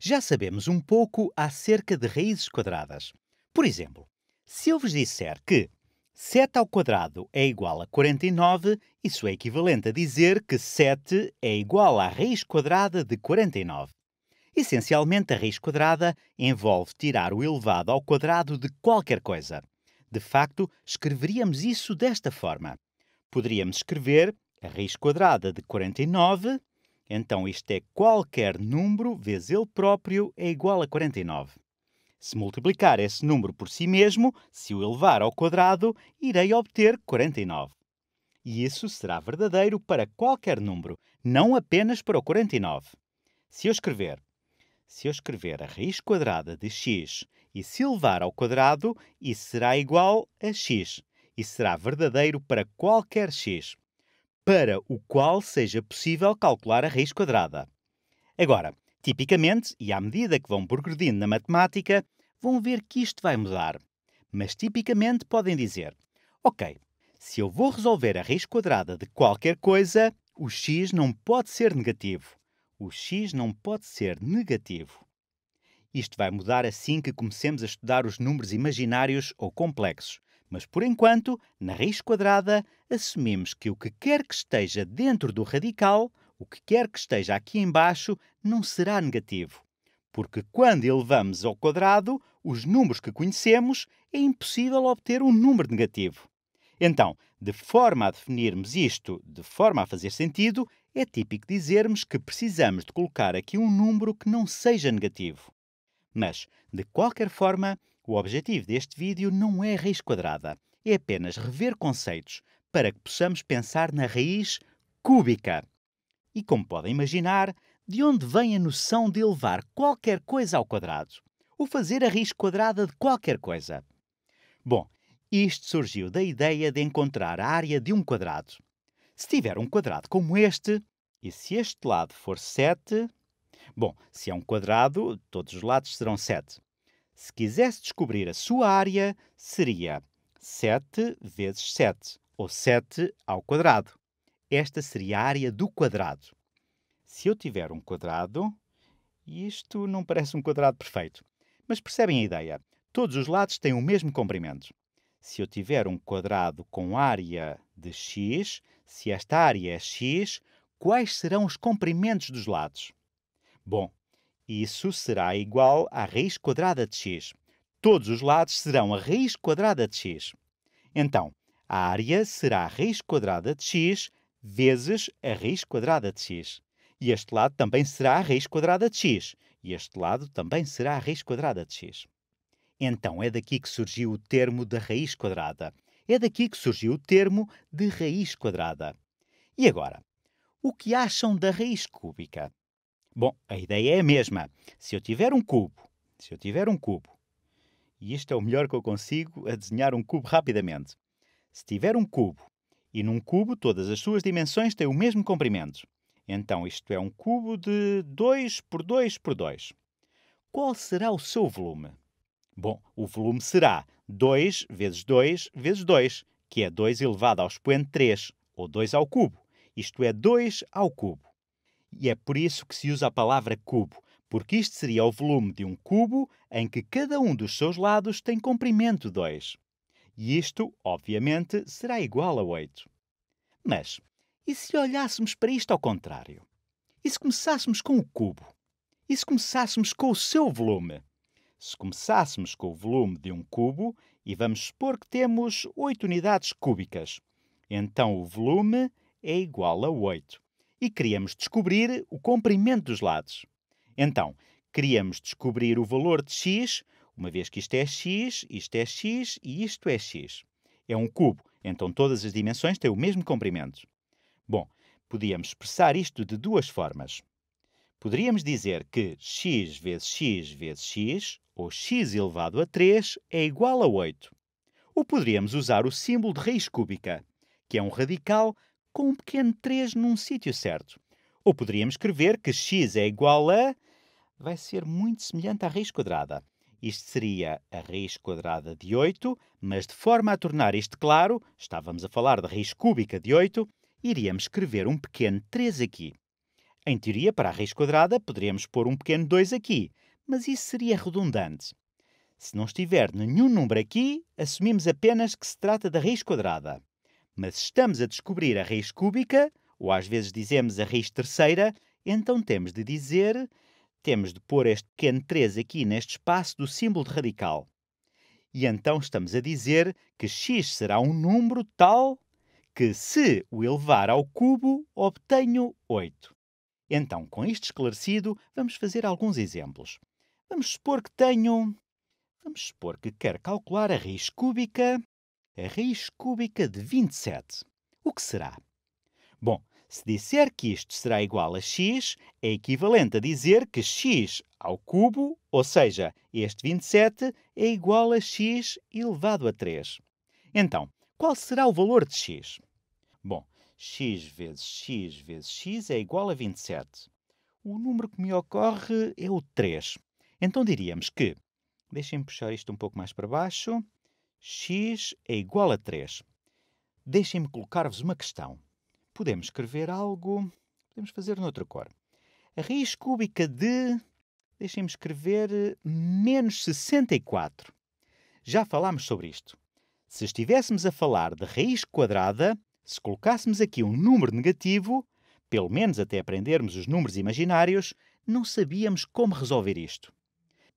Já sabemos um pouco acerca de raízes quadradas. Por exemplo, se eu vos disser que 7 ao quadrado é igual a 49, isso é equivalente a dizer que 7 é igual à raiz quadrada de 49. Essencialmente, a raiz quadrada envolve tirar o elevado ao quadrado de qualquer coisa. De facto, escreveríamos isso desta forma. Poderíamos escrever a raiz quadrada de 49 então isto é qualquer número vezes ele próprio é igual a 49. Se multiplicar esse número por si mesmo, se o elevar ao quadrado, irei obter 49. E isso será verdadeiro para qualquer número, não apenas para o 49. Se eu escrever, se eu escrever a raiz quadrada de x e se elevar ao quadrado, isso será igual a x e será verdadeiro para qualquer x para o qual seja possível calcular a raiz quadrada. Agora, tipicamente, e à medida que vão progredindo na matemática, vão ver que isto vai mudar. Mas tipicamente podem dizer: Ok, se eu vou resolver a raiz quadrada de qualquer coisa, o x não pode ser negativo. O x não pode ser negativo. Isto vai mudar assim que comecemos a estudar os números imaginários ou complexos, mas por enquanto, na raiz quadrada, assumimos que o que quer que esteja dentro do radical, o que quer que esteja aqui embaixo, não será negativo. Porque quando elevamos ao quadrado os números que conhecemos, é impossível obter um número negativo. Então, de forma a definirmos isto, de forma a fazer sentido, é típico dizermos que precisamos de colocar aqui um número que não seja negativo. Mas, de qualquer forma, o objetivo deste vídeo não é raiz quadrada, é apenas rever conceitos para que possamos pensar na raiz cúbica. E como podem imaginar, de onde vem a noção de elevar qualquer coisa ao quadrado, ou fazer a raiz quadrada de qualquer coisa? Bom, isto surgiu da ideia de encontrar a área de um quadrado. Se tiver um quadrado como este, e se este lado for 7, bom, se é um quadrado, todos os lados serão 7. Se quisesse descobrir a sua área, seria 7 vezes 7, ou 7 ao quadrado. Esta seria a área do quadrado. Se eu tiver um quadrado, isto não parece um quadrado perfeito, mas percebem a ideia. Todos os lados têm o mesmo comprimento. Se eu tiver um quadrado com área de x, se esta área é x, quais serão os comprimentos dos lados? Bom, isso será igual à raiz quadrada de x. Todos os lados serão a raiz quadrada de x. Então, a área será a raiz quadrada de x vezes a raiz quadrada de x. E este lado também será a raiz quadrada de x. E este lado também será a raiz quadrada de x. Então é daqui que surgiu o termo da raiz quadrada. É daqui que surgiu o termo de raiz quadrada. E agora, o que acham da raiz cúbica? Bom, a ideia é a mesma. Se eu tiver um cubo, se eu tiver um cubo, e isto é o melhor que eu consigo a desenhar um cubo rapidamente. Se tiver um cubo, e num cubo todas as suas dimensões têm o mesmo comprimento, então isto é um cubo de 2 por 2 por 2. Qual será o seu volume? Bom, o volume será 2 vezes 2 vezes 2, que é 2 elevado ao expoente 3, ou 2 ao cubo, isto é 2 ao cubo e é por isso que se usa a palavra cubo, porque isto seria o volume de um cubo em que cada um dos seus lados tem comprimento 2. E isto, obviamente, será igual a 8. Mas, e se olhássemos para isto ao contrário? E se começássemos com o cubo? E se começássemos com o seu volume? Se começássemos com o volume de um cubo, e vamos supor que temos 8 unidades cúbicas, então o volume é igual a 8 e queríamos descobrir o comprimento dos lados. Então, queríamos descobrir o valor de x, uma vez que isto é x, isto é x e isto é x. É um cubo, então todas as dimensões têm o mesmo comprimento. Bom, podíamos expressar isto de duas formas. Poderíamos dizer que x vezes x vezes x, ou x elevado a 3, é igual a 8. Ou poderíamos usar o símbolo de raiz cúbica, que é um radical com um pequeno 3 num sítio certo. Ou poderíamos escrever que x é igual a. vai ser muito semelhante à raiz quadrada. Isto seria a raiz quadrada de 8, mas de forma a tornar isto claro, estávamos a falar da raiz cúbica de 8, iríamos escrever um pequeno 3 aqui. Em teoria, para a raiz quadrada, poderíamos pôr um pequeno 2 aqui, mas isso seria redundante. Se não estiver nenhum número aqui, assumimos apenas que se trata da raiz quadrada mas estamos a descobrir a raiz cúbica, ou às vezes dizemos a raiz terceira, então temos de dizer, temos de pôr este pequeno 3 aqui neste espaço do símbolo de radical. E então estamos a dizer que x será um número tal que, se o elevar ao cubo, obtenho 8. Então, com isto esclarecido, vamos fazer alguns exemplos. Vamos supor que tenho. Vamos supor que quero calcular a raiz cúbica a raiz cúbica de 27. O que será? Bom, se disser que isto será igual a x, é equivalente a dizer que x ao cubo, ou seja, este 27, é igual a x elevado a 3. Então, qual será o valor de x? Bom, x vezes x vezes x é igual a 27. O número que me ocorre é o 3. Então diríamos que, deixem-me puxar isto um pouco mais para baixo, x é igual a 3. Deixem-me colocar-vos uma questão. Podemos escrever algo, podemos fazer noutra cor. A raiz cúbica de, deixem-me escrever, menos 64. Já falámos sobre isto. Se estivéssemos a falar de raiz quadrada, se colocássemos aqui um número negativo, pelo menos até aprendermos os números imaginários, não sabíamos como resolver isto.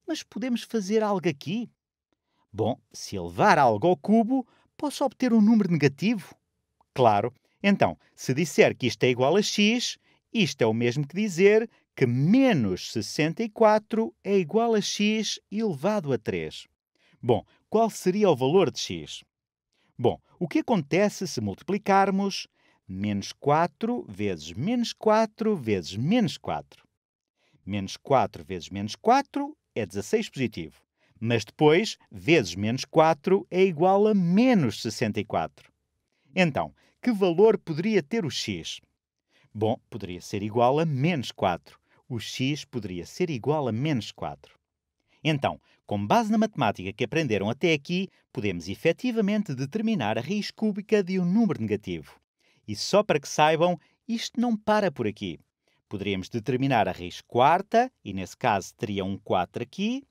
Mas podemos fazer algo aqui? Bom, se elevar algo ao cubo, posso obter um número negativo? Claro. Então, se disser que isto é igual a x, isto é o mesmo que dizer que menos 64 é igual a x elevado a 3. Bom, qual seria o valor de x? Bom, o que acontece se multiplicarmos menos 4 vezes menos 4 vezes menos 4? Menos 4 vezes menos 4 é 16 positivo. Mas depois, vezes menos 4 é igual a menos 64. Então, que valor poderia ter o x? Bom, poderia ser igual a menos 4. O x poderia ser igual a menos 4. Então, com base na matemática que aprenderam até aqui, podemos efetivamente determinar a raiz cúbica de um número negativo. E só para que saibam, isto não para por aqui. Poderíamos determinar a raiz quarta, e nesse caso teria um 4 aqui,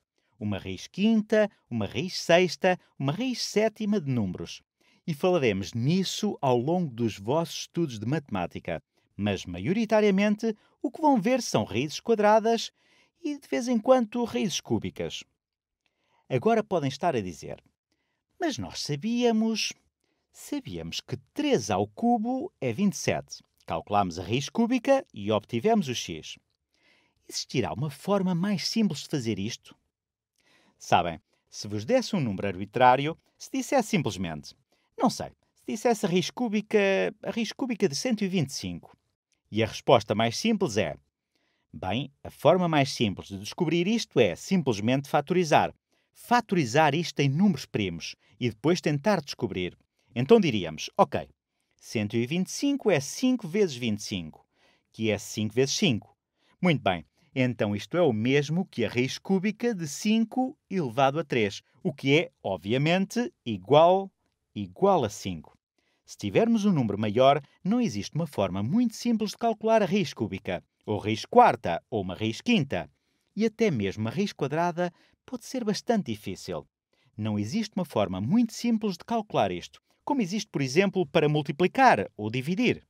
uma raiz quinta, uma raiz sexta, uma raiz sétima de números. E falaremos nisso ao longo dos vossos estudos de matemática. Mas, maioritariamente, o que vão ver são raízes quadradas e, de vez em quando, raízes cúbicas. Agora podem estar a dizer: Mas nós sabíamos. Sabíamos que 3 ao cubo é 27. Calculámos a raiz cúbica e obtivemos o x. Existirá uma forma mais simples de fazer isto? Sabem, se vos desse um número arbitrário, se dissesse simplesmente, não sei, se dissesse a raiz cúbica, a raiz cúbica de 125. E a resposta mais simples é: bem, a forma mais simples de descobrir isto é simplesmente fatorizar. Fatorizar isto em números primos e depois tentar descobrir. Então diríamos: ok, 125 é 5 vezes 25, que é 5 vezes 5. Muito bem, então isto é o mesmo que a raiz cúbica de 5 elevado a 3, o que é, obviamente, igual igual a 5. Se tivermos um número maior, não existe uma forma muito simples de calcular a raiz cúbica, ou raiz quarta, ou uma raiz quinta. E até mesmo a raiz quadrada pode ser bastante difícil. Não existe uma forma muito simples de calcular isto, como existe, por exemplo, para multiplicar ou dividir.